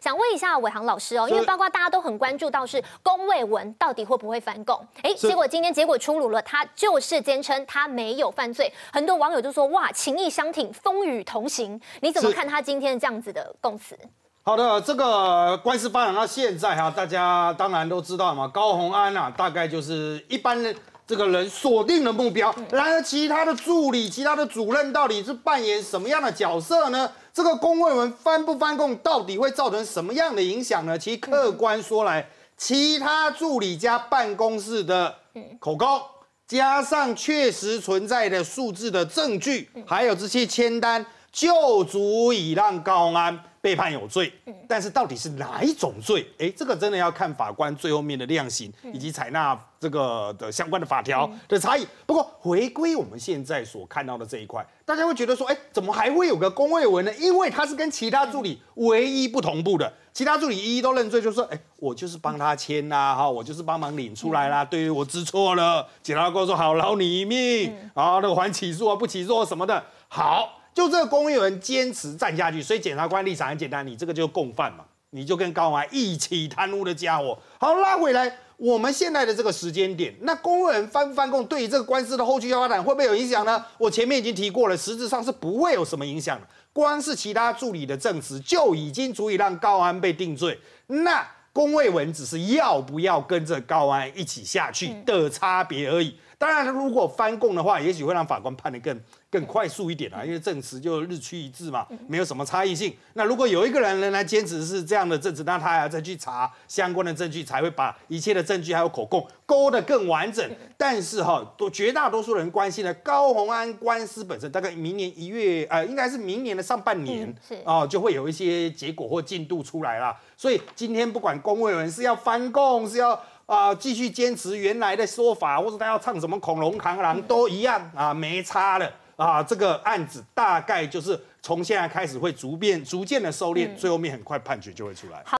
想问一下伟航老师哦，因为包括大家都很关注到是龚卫文到底会不会翻供？哎，结果今天结果出炉了，他就是坚称他没有犯罪。很多网友就说哇，情义相挺，风雨同行。你怎么看他今天这样子的供词？好的，这个官司发展到现在哈，大家当然都知道嘛，高洪安啊，大概就是一般的。这个人锁定了目标，然而其他的助理、其他的主任到底是扮演什么样的角色呢？这个公文文翻不翻供，到底会造成什么样的影响呢？其实客观说来，其他助理加办公室的口供，加上确实存在的数字的证据，还有这些签单。就足以让高安被判有罪，但是到底是哪一种罪？哎，这个真的要看法官最后面的量刑以及采纳这个的相关的法条的差异。不过，回归我们现在所看到的这一块，大家会觉得说，哎，怎么还会有个公卫文呢？因为他是跟其他助理唯一不同步的，其他助理一一都认罪，就说，哎，我就是帮他签啦，哈，我就是帮忙领出来啦，对，我知错了。检察官说好饶你一命，啊，那个还起诉啊，不起诉什么的，好。就这个公务员坚持站下去，所以检察官立场很简单，你这个就是共犯嘛，你就跟高安一起贪污的家伙。好，拉回来，我们现在的这个时间点，那公务员翻不翻供，对于这个官司的后续发展会不会有影响呢？我前面已经提过了，实质上是不会有什么影响的。光是其他助理的证词就已经足以让高安被定罪，那公卫文只是要不要跟着高安一起下去的差别而已。当然，如果翻供的话，也许会让法官判的更更快速一点啊，因为证词就日趋一致嘛，没有什么差异性。那如果有一个人仍然坚持是这样的证词，那他要再去查相关的证据，才会把一切的证据还有口供勾得更完整。但是哈，都绝大多数人关心的高红安官司本身，大概明年一月，呃，应该是明年的上半年，哦，就会有一些结果或进度出来了。所以今天不管公员是要翻供是要。啊，继续坚持原来的说法，或者他要唱什么恐龙、螳螂都一样啊，没差的啊。这个案子大概就是从现在开始会逐渐、逐渐的收敛，最后面很快判决就会出来。